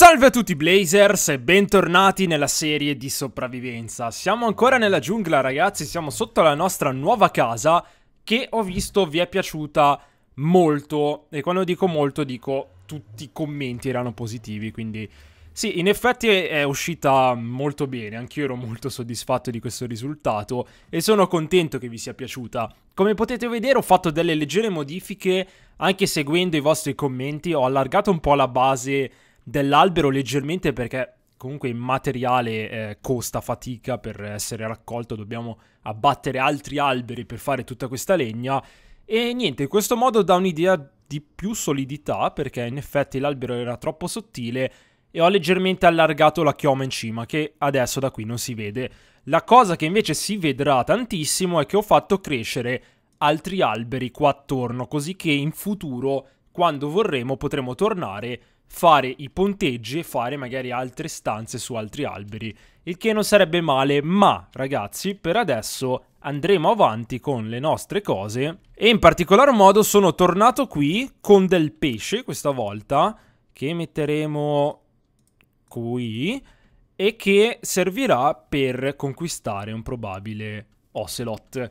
Salve a tutti Blazers e bentornati nella serie di sopravvivenza. Siamo ancora nella giungla ragazzi, siamo sotto la nostra nuova casa che ho visto vi è piaciuta molto e quando dico molto dico tutti i commenti erano positivi, quindi sì, in effetti è uscita molto bene, anch'io ero molto soddisfatto di questo risultato e sono contento che vi sia piaciuta. Come potete vedere ho fatto delle leggere modifiche, anche seguendo i vostri commenti, ho allargato un po' la base dell'albero leggermente perché comunque il materiale eh, costa fatica per essere raccolto, dobbiamo abbattere altri alberi per fare tutta questa legna e niente, in questo modo dà un'idea di più solidità perché in effetti l'albero era troppo sottile e ho leggermente allargato la chioma in cima che adesso da qui non si vede. La cosa che invece si vedrà tantissimo è che ho fatto crescere altri alberi qua attorno così che in futuro quando vorremo potremo tornare fare i ponteggi e fare magari altre stanze su altri alberi, il che non sarebbe male, ma ragazzi, per adesso andremo avanti con le nostre cose e in particolar modo sono tornato qui con del pesce questa volta che metteremo qui e che servirà per conquistare un probabile Ocelot.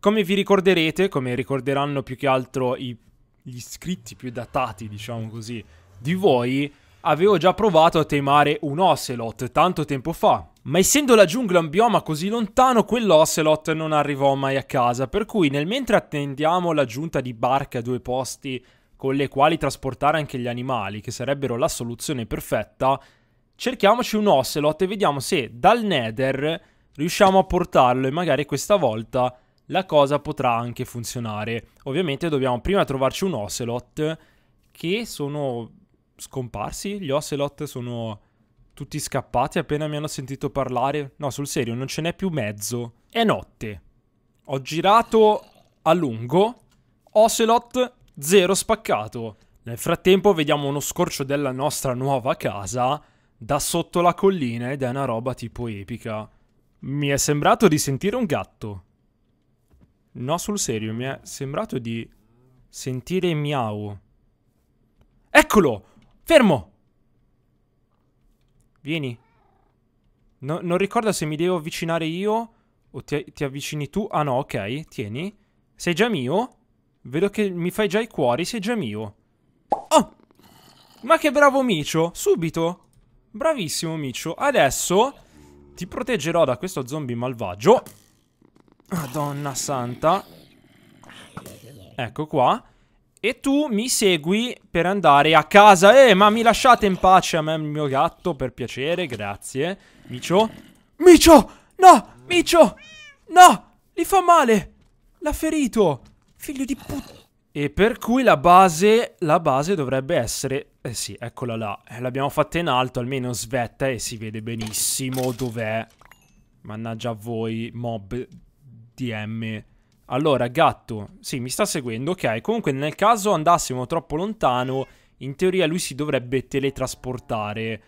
Come vi ricorderete, come ricorderanno più che altro i, gli iscritti più datati, diciamo così, di voi avevo già provato a temare un ocelot tanto tempo fa. Ma essendo la giungla un bioma così lontano, quell'ocelot non arrivò mai a casa, per cui nel mentre attendiamo l'aggiunta di barche a due posti con le quali trasportare anche gli animali, che sarebbero la soluzione perfetta, cerchiamoci un ocelot e vediamo se dal nether riusciamo a portarlo e magari questa volta la cosa potrà anche funzionare. Ovviamente dobbiamo prima trovarci un ocelot che sono scomparsi. Gli Ocelot sono tutti scappati appena mi hanno sentito parlare. No, sul serio, non ce n'è più mezzo. È notte. Ho girato a lungo. Ocelot zero spaccato. Nel frattempo vediamo uno scorcio della nostra nuova casa da sotto la collina ed è una roba tipo epica. Mi è sembrato di sentire un gatto. No, sul serio, mi è sembrato di sentire miau. Eccolo! Fermo! Vieni. No, non ricordo se mi devo avvicinare io o ti, ti avvicini tu. Ah no, ok, tieni. Sei già mio? Vedo che mi fai già i cuori, sei già mio. Oh! Ma che bravo Micio! Subito! Bravissimo Micio. Adesso ti proteggerò da questo zombie malvagio. Madonna santa. Ecco qua. E tu mi segui per andare a casa. Eh, ma mi lasciate in pace a me il mio gatto, per piacere, grazie. Micio? Micio! No! Micio! No! Gli fa male! L'ha ferito! Figlio di puttana! E per cui la base, la base dovrebbe essere... Eh sì, eccola là. L'abbiamo fatta in alto, almeno svetta e si vede benissimo dov'è. Mannaggia a voi, mob DM. Allora, gatto, sì, mi sta seguendo, ok. Comunque nel caso andassimo troppo lontano, in teoria lui si dovrebbe teletrasportare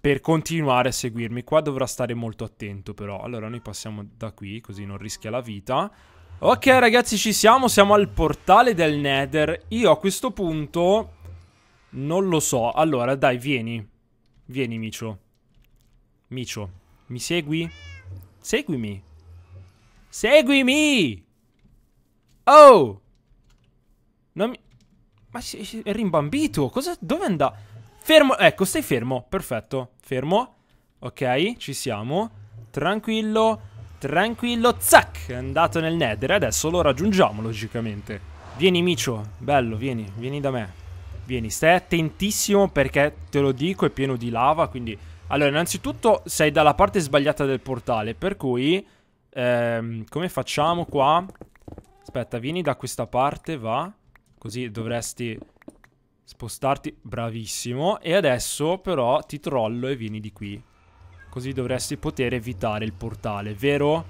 per continuare a seguirmi. Qua dovrà stare molto attento però. Allora noi passiamo da qui, così non rischia la vita. Ok ragazzi, ci siamo, siamo al portale del Nether. Io a questo punto non lo so. Allora, dai, vieni. Vieni, Micio. Micio, mi segui? Seguimi. Seguimi! Oh! Non mi... Ma è rimbambito. Cosa... Dove andà? Fermo. Ecco, stai fermo. Perfetto. Fermo. Ok, ci siamo. Tranquillo. Tranquillo. Zack! È andato nel nether. Adesso lo raggiungiamo, logicamente. Vieni, Micio. Bello, vieni. Vieni da me. Vieni, stai attentissimo perché, te lo dico, è pieno di lava, quindi... Allora, innanzitutto sei dalla parte sbagliata del portale, per cui... Ehm, come facciamo qua? Aspetta, vieni da questa parte, va. Così dovresti spostarti. Bravissimo. E adesso però ti trollo e vieni di qui. Così dovresti poter evitare il portale, vero?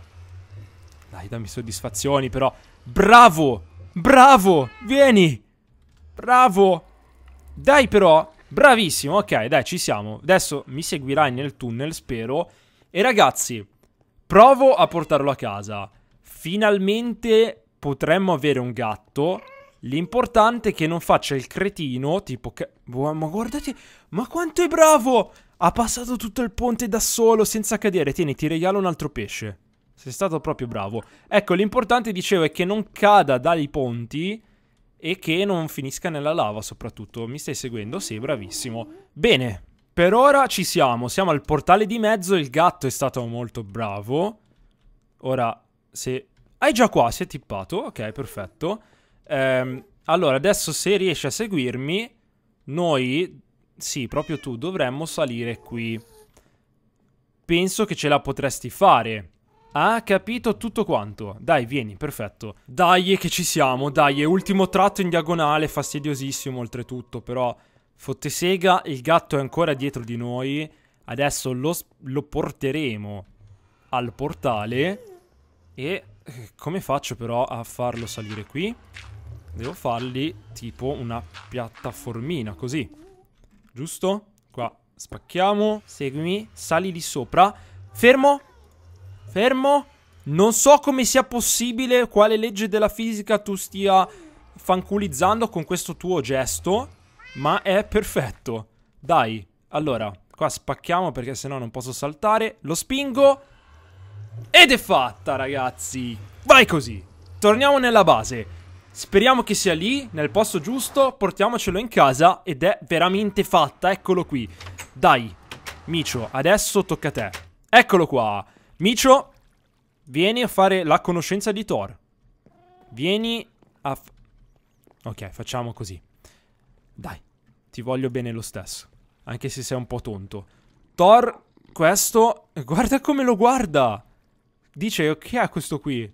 Dai, dammi soddisfazioni però. Bravo! Bravo! Vieni! Bravo! Dai però! Bravissimo, ok, dai, ci siamo. Adesso mi seguirai nel tunnel, spero. E ragazzi, provo a portarlo a casa. Finalmente potremmo avere un gatto. L'importante è che non faccia il cretino, tipo che... Boh, ma guardate, ma quanto è bravo! Ha passato tutto il ponte da solo, senza cadere. Tieni, ti regalo un altro pesce. Sei stato proprio bravo. Ecco, l'importante, dicevo, è che non cada dai ponti e che non finisca nella lava, soprattutto. Mi stai seguendo? Sì, bravissimo. Bene, per ora ci siamo. Siamo al portale di mezzo, il gatto è stato molto bravo. Ora, se hai già qua, si è tippato. Ok, perfetto. Ehm, allora, adesso se riesci a seguirmi, noi, sì, proprio tu, dovremmo salire qui. Penso che ce la potresti fare. Ah, capito tutto quanto. Dai, vieni, perfetto. Dai, che ci siamo, dai. Ultimo tratto in diagonale, fastidiosissimo oltretutto, però... Fottesega, il gatto è ancora dietro di noi. Adesso lo, lo porteremo al portale e come faccio però a farlo salire qui? Devo fargli tipo una piattaformina, così. Giusto? Qua, spacchiamo, seguimi, sali lì sopra. Fermo! Fermo! Non so come sia possibile, quale legge della fisica tu stia fanculizzando con questo tuo gesto, ma è perfetto. Dai, allora, qua spacchiamo perché sennò non posso saltare. Lo spingo! Ed è fatta, ragazzi. Vai così. Torniamo nella base. Speriamo che sia lì, nel posto giusto. Portiamocelo in casa ed è veramente fatta. Eccolo qui. Dai, Micio, adesso tocca a te. Eccolo qua. Micio, vieni a fare la conoscenza di Thor. Vieni a... Ok, facciamo così. Dai, ti voglio bene lo stesso. Anche se sei un po' tonto. Thor, questo... Guarda come lo guarda! dice che è questo qui?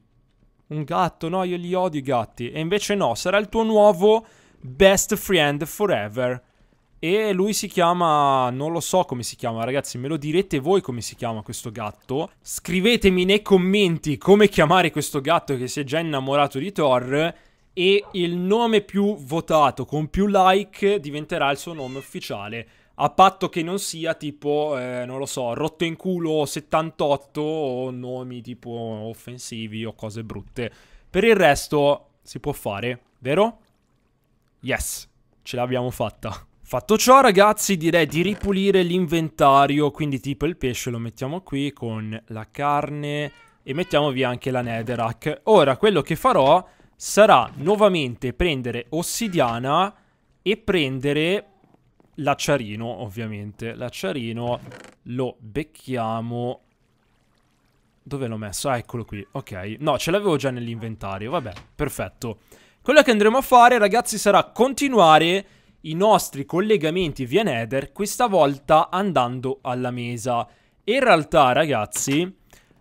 Un gatto, no, io li odio i gatti. E invece no, sarà il tuo nuovo best friend forever. E lui si chiama, non lo so come si chiama ragazzi, me lo direte voi come si chiama questo gatto. Scrivetemi nei commenti come chiamare questo gatto che si è già innamorato di Thor e il nome più votato con più like diventerà il suo nome ufficiale a patto che non sia tipo, eh, non lo so, rotto in culo 78 o nomi tipo offensivi o cose brutte. Per il resto si può fare, vero? Yes, ce l'abbiamo fatta. Fatto ciò ragazzi direi di ripulire l'inventario, quindi tipo il pesce lo mettiamo qui con la carne e mettiamo via anche la netherrack. Ora quello che farò sarà nuovamente prendere ossidiana e prendere l'acciarino, ovviamente. L'acciarino lo becchiamo... Dove l'ho messo? Ah, eccolo qui. Ok. No, ce l'avevo già nell'inventario. Vabbè, perfetto. Quello che andremo a fare, ragazzi, sarà continuare i nostri collegamenti via Nether, questa volta andando alla mesa. In realtà, ragazzi,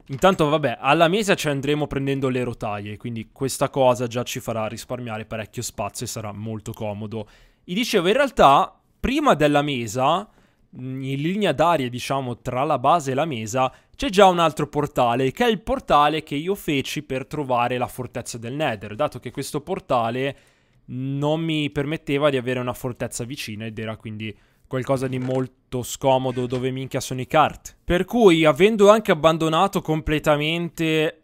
intanto vabbè, alla mesa ci andremo prendendo le rotaie, quindi questa cosa già ci farà risparmiare parecchio spazio e sarà molto comodo. E dicevo, in realtà prima della mesa, mm, in linea d'aria, diciamo, tra la base e la mesa, c'è già un altro portale, che è il portale che io feci per trovare la fortezza del Nether, dato che questo portale non mi permetteva di avere una fortezza vicina ed era quindi qualcosa di molto scomodo dove minchia sono i kart. Per cui, avendo anche abbandonato completamente...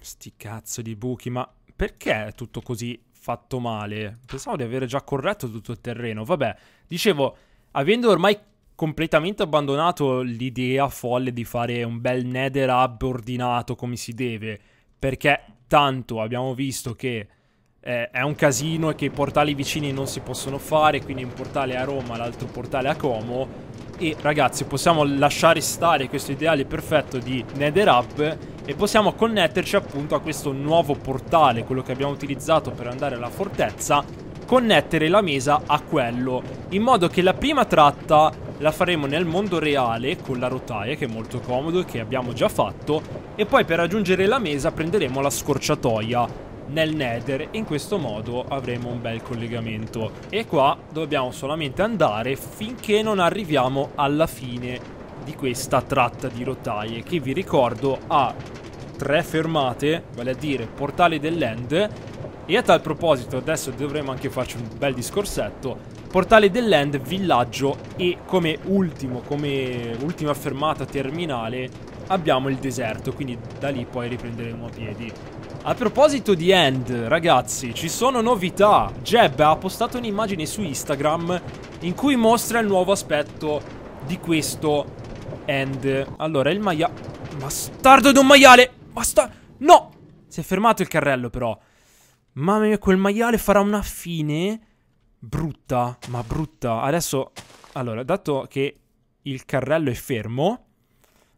Sti cazzo di buchi, ma perché è tutto così fatto male. Pensavo di aver già corretto tutto il terreno. Vabbè, dicevo, avendo ormai completamente abbandonato l'idea folle di fare un bel Nether Hub ordinato come si deve, perché tanto abbiamo visto che eh, è un casino e che i portali vicini non si possono fare, quindi un portale a Roma, l'altro portale a Como. E ragazzi, possiamo lasciare stare questo ideale perfetto di Nether Hub e possiamo connetterci appunto a questo nuovo portale, quello che abbiamo utilizzato per andare alla fortezza, connettere la mesa a quello, in modo che la prima tratta la faremo nel mondo reale con la rotaia che è molto comodo e che abbiamo già fatto e poi per raggiungere la mesa prenderemo la scorciatoia nel nether in questo modo avremo un bel collegamento e qua dobbiamo solamente andare finché non arriviamo alla fine di questa tratta di rotaie che vi ricordo ha tre fermate, vale a dire portale dell'end, e a tal proposito adesso dovremmo anche farci un bel discorsetto, portale dell'end, villaggio e come ultimo, come ultima fermata terminale abbiamo il deserto, quindi da lì poi riprenderemo a piedi. A proposito di End, ragazzi, ci sono novità. Jeb ha postato un'immagine su Instagram in cui mostra il nuovo aspetto di questo End. Allora, il maia... Bastardo di un maiale! basta. No! Si è fermato il carrello però. Mamma mia, quel maiale farà una fine brutta, ma brutta. Adesso, allora, dato che il carrello è fermo,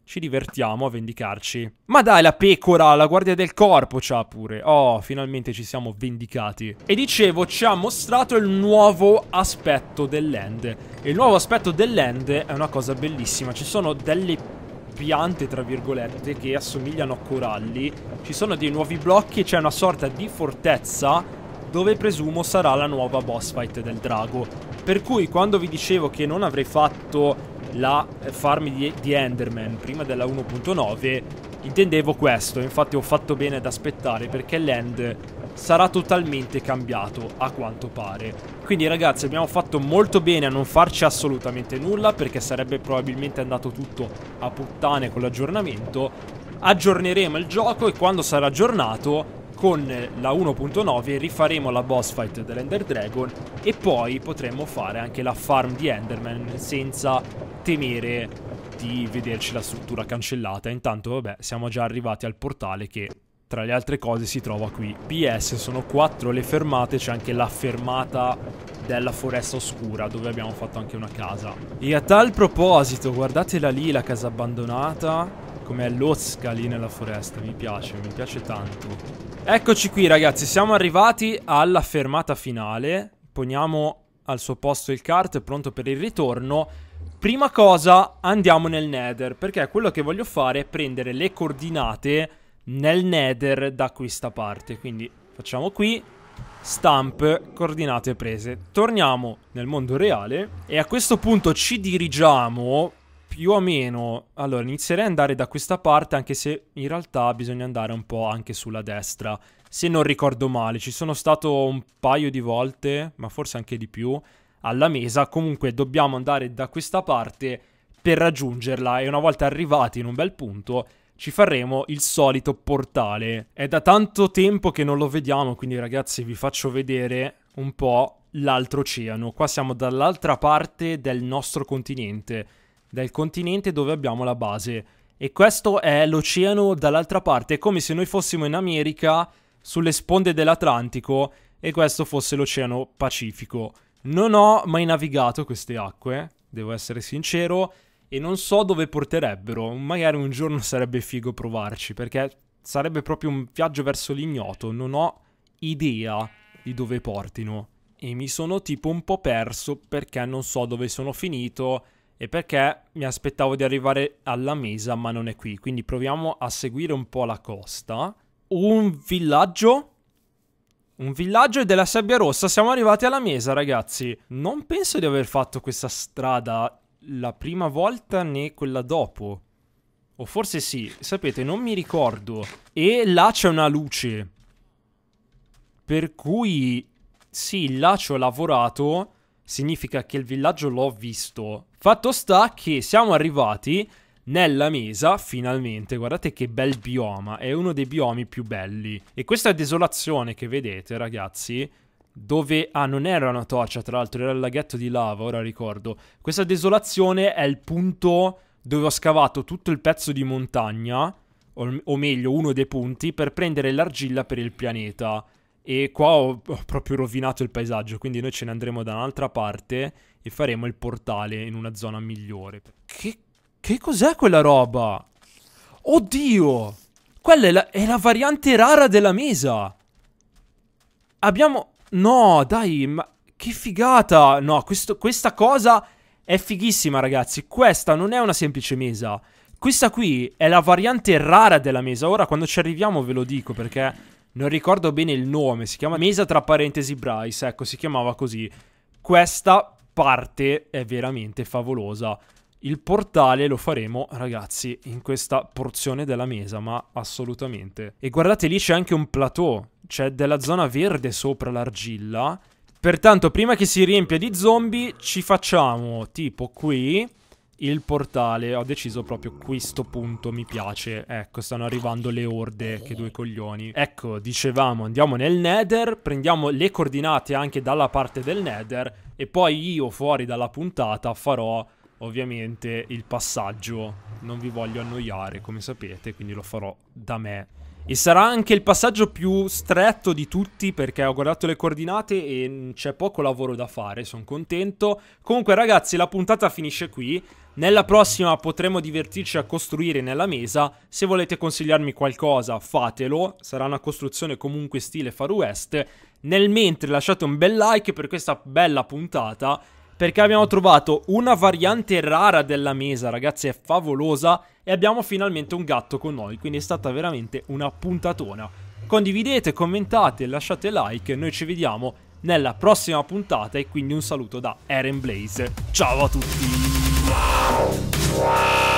ci divertiamo a vendicarci. Ma dai, la pecora, la guardia del corpo c'ha pure. Oh, finalmente ci siamo vendicati. E dicevo, ci ha mostrato il nuovo aspetto dell'end. E Il nuovo aspetto dell'end è una cosa bellissima. Ci sono delle piante, tra virgolette, che assomigliano a coralli. Ci sono dei nuovi blocchi e c'è una sorta di fortezza dove presumo sarà la nuova boss fight del drago. Per cui quando vi dicevo che non avrei fatto la eh, farm di, di Enderman prima della 1.9, intendevo questo, infatti ho fatto bene ad aspettare perché l'End sarà totalmente cambiato a quanto pare. Quindi ragazzi abbiamo fatto molto bene a non farci assolutamente nulla perché sarebbe probabilmente andato tutto a puttane con l'aggiornamento. Aggiorneremo il gioco e quando sarà aggiornato con la 1.9 rifaremo la boss fight dell'Ender Dragon e poi potremo fare anche la farm di Enderman senza temere di vederci la struttura cancellata. Intanto vabbè siamo già arrivati al portale che tra le altre cose si trova qui. PS sono quattro le fermate, c'è anche la fermata della foresta oscura dove abbiamo fatto anche una casa. E a tal proposito, guardatela lì la casa abbandonata, com'è è lì nella foresta, mi piace, mi piace tanto. Eccoci qui ragazzi, siamo arrivati alla fermata finale, poniamo al suo posto il kart pronto per il ritorno. Prima cosa andiamo nel nether perché quello che voglio fare è prendere le coordinate nel nether da questa parte. Quindi facciamo qui, stamp, coordinate prese. Torniamo nel mondo reale e a questo punto ci dirigiamo più o meno... Allora, inizierei ad andare da questa parte anche se in realtà bisogna andare un po' anche sulla destra. Se non ricordo male, ci sono stato un paio di volte, ma forse anche di più, alla mesa. Comunque dobbiamo andare da questa parte per raggiungerla e una volta arrivati in un bel punto ci faremo il solito portale. È da tanto tempo che non lo vediamo, quindi ragazzi vi faccio vedere un po' l'altro oceano. Qua siamo dall'altra parte del nostro continente, del continente dove abbiamo la base. E questo è l'oceano dall'altra parte, è come se noi fossimo in America sulle sponde dell'Atlantico e questo fosse l'oceano Pacifico. Non ho mai navigato queste acque, devo essere sincero, e non so dove porterebbero. Magari un giorno sarebbe figo provarci perché sarebbe proprio un viaggio verso l'ignoto. Non ho idea di dove portino e mi sono tipo un po' perso perché non so dove sono finito e perché mi aspettavo di arrivare alla mesa ma non è qui. Quindi proviamo a seguire un po' la costa. Un villaggio? Un villaggio e della sabbia rossa. Siamo arrivati alla mesa, ragazzi. Non penso di aver fatto questa strada la prima volta né quella dopo. O forse sì, sapete, non mi ricordo. E là c'è una luce. Per cui, sì, là ci ho lavorato, significa che il villaggio l'ho visto. Fatto sta che siamo arrivati nella mesa, finalmente, guardate che bel bioma, è uno dei biomi più belli. E questa desolazione che vedete, ragazzi, dove ah non era una torcia tra l'altro era il laghetto di lava ora ricordo questa desolazione è il punto dove ho scavato tutto il pezzo di montagna o, o meglio uno dei punti per prendere l'argilla per il pianeta e qua ho, ho proprio rovinato il paesaggio quindi noi ce ne andremo da un'altra parte e faremo il portale in una zona migliore che, che cos'è quella roba? oddio quella è la, è la variante rara della mesa abbiamo No, dai, ma che figata! No, questo, questa cosa è fighissima, ragazzi. Questa non è una semplice mesa. Questa qui è la variante rara della mesa. Ora, quando ci arriviamo, ve lo dico perché non ricordo bene il nome. Si chiama mesa tra parentesi Bryce. Ecco, si chiamava così. Questa parte è veramente favolosa. Il portale lo faremo, ragazzi, in questa porzione della mesa, ma assolutamente. E guardate, lì c'è anche un plateau, c'è della zona verde sopra l'argilla. Pertanto, prima che si riempia di zombie, ci facciamo, tipo qui, il portale. Ho deciso proprio questo punto mi piace. Ecco, stanno arrivando le orde, che due coglioni. Ecco, dicevamo, andiamo nel nether, prendiamo le coordinate anche dalla parte del nether e poi io fuori dalla puntata farò ovviamente il passaggio non vi voglio annoiare come sapete quindi lo farò da me e sarà anche il passaggio più stretto di tutti perché ho guardato le coordinate e c'è poco lavoro da fare, sono contento. Comunque ragazzi la puntata finisce qui, nella prossima potremo divertirci a costruire nella mesa, se volete consigliarmi qualcosa fatelo, sarà una costruzione comunque stile Far West. Nel mentre lasciate un bel like per questa bella puntata perché abbiamo trovato una variante rara della mesa, ragazzi, è favolosa e abbiamo finalmente un gatto con noi, quindi è stata veramente una puntatona. Condividete, commentate, lasciate like, noi ci vediamo nella prossima puntata e quindi un saluto da Eren Blaze. Ciao a tutti!